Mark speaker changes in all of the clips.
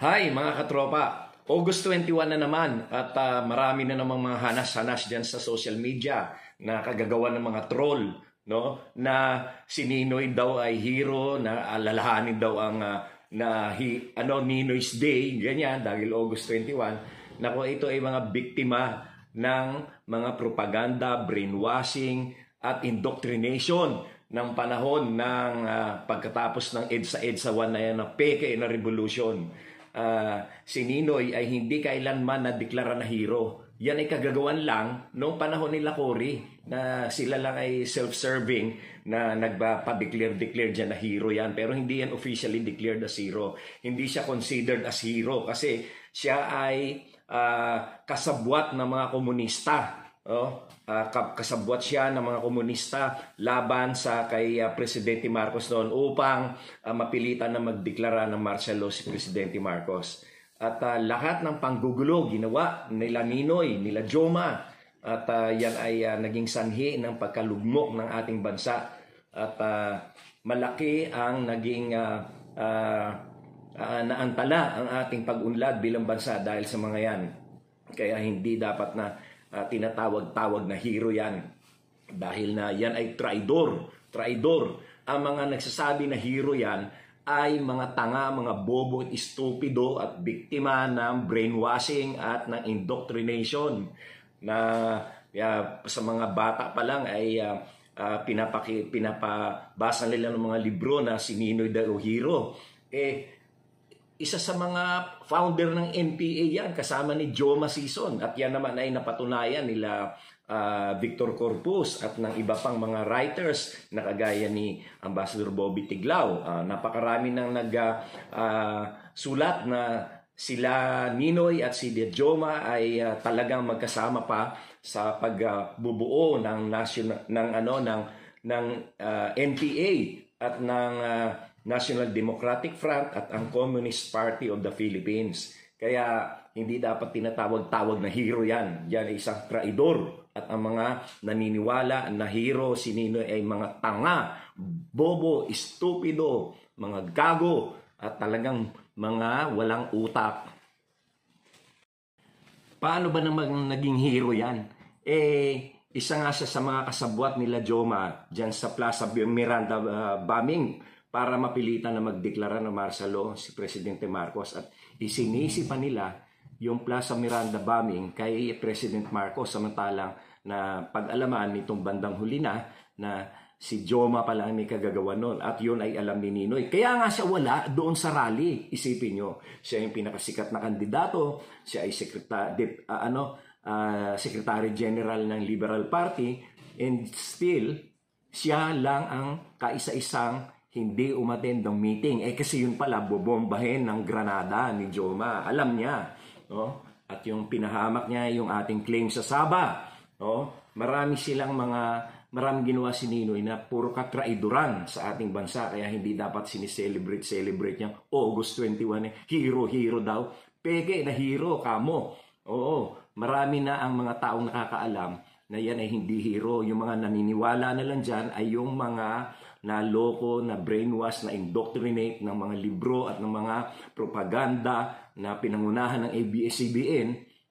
Speaker 1: Hi mga katropa! August 21 na naman at uh, marami na namang mga hanas-hanas dyan sa social media na kagagawa ng mga troll no na si Ninoy daw ay hero na alalahanin daw ang uh, na hi, ano Ninoy's Day ganyan dahil August 21 nako ito ay mga biktima ng mga propaganda, brainwashing at indoctrination ng panahon ng uh, pagkatapos ng EDSA EDSA 1 na yan na peke na revolution uh, si Ninoy ay hindi kailanman nadeklara na hero. Yan ay kagagawan lang noong panahon ni Lacori na sila lang ay self-serving na nagpa-declare-declare dyan na hero yan. Pero hindi yan officially declared as hero. Hindi siya considered as hero kasi siya ay uh, kasabwat ng mga komunista oh, uh, ah, kasabwat siya ng mga komunista laban sa kay uh, Presidente Marcos noon upang uh, mapilitan na magdeklara ng martial law si Presidente Marcos. At uh, lahat ng panggugulo ginawa nila Ninoy, nila Joma at uh, yan ay uh, naging sanhi ng pagkalugmok ng ating bansa at uh, malaki ang naging uh, uh, uh, naantala ang ating pag-unlad bilang bansa dahil sa mga yan. Kaya hindi dapat na uh, tinatawag-tawag na hero yan. Dahil na yan ay traidor, traidor. Ang mga nagsasabi na hero yan ay mga tanga, mga bobo at istupido at biktima ng brainwashing at ng indoctrination na uh, sa mga bata pa lang ay uh, uh, pinapaki, pinapabasa nila ng mga libro na si Ninoy the Hero. Eh, isa sa mga founder ng NPA yan, kasama ni Joma Sison. At yan naman ay napatunayan nila uh, Victor Corpus at ng iba pang mga writers na kagaya ni Ambassador Bobby Tiglaw. Uh, ah, napakarami nang nagsulat uh, ah, sulat na sila Ninoy at si Joma ay uh, talagang magkasama pa sa pagbubuo uh, ng national ng ano ng ng uh, NPA at ng uh, National Democratic Front at ang Communist Party of the Philippines. Kaya hindi dapat tinatawag-tawag na hero yan. Yan ay isang traidor at ang mga naniniwala na hero si Ninoy ay mga tanga, bobo, estupido, mga gago at talagang mga walang utak. Paano ba naman naging hero yan? Eh, isa nga siya sa mga kasabwat nila Joma dyan sa Plaza Miranda uh, ah, bombing para mapilitan na magdeklara ng martial law si Presidente Marcos at pa nila yung Plaza Miranda bombing kay President Marcos samantalang na pag-alaman nitong bandang huli na na si Joma pala ang may kagagawa nun at yun ay alam ni Ninoy. Kaya nga siya wala doon sa rally, isipin nyo. Siya yung pinakasikat na kandidato, siya ay sekretary, dip, uh, ah, ano, uh, Secretary General ng Liberal Party and still siya lang ang kaisa-isang hindi umattend ng meeting. Eh kasi yun pala, bobombahin ng Granada ni Joma. Alam niya. No? At yung pinahamak niya yung ating claim sa Saba. No? Marami silang mga, marami ginawa si Ninoy na puro katraiduran sa ating bansa. Kaya hindi dapat siniselebrate, celebrate niya. August 21 eh, hero, hero daw. Peke na hero, kamo. Oo, marami na ang mga taong nakakaalam na yan ay hindi hero. Yung mga naniniwala na lang dyan ay yung mga naloko, na brainwash, na indoctrinate ng mga libro at ng mga propaganda na pinangunahan ng ABS-CBN.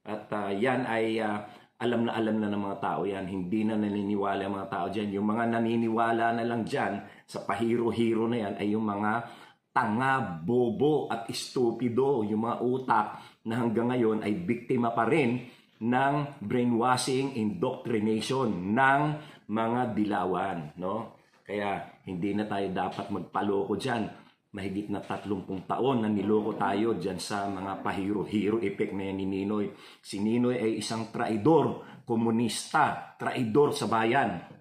Speaker 1: At uh, yan ay uh, alam na alam na ng mga tao yan. Hindi na naniniwala ang mga tao dyan. Yung mga naniniwala na lang dyan sa pahiro-hiro na yan ay yung mga tanga, bobo at estupido. Yung mga utak na hanggang ngayon ay biktima pa rin ng brainwashing, indoctrination ng mga dilawan, no? Kaya hindi na tayo dapat magpaloko diyan mahigit na 30 taon na niloko tayo diyan sa mga pahiro-hiro effect na yan ni Ninoy. Si Ninoy ay isang traidor, komunista, traidor sa bayan.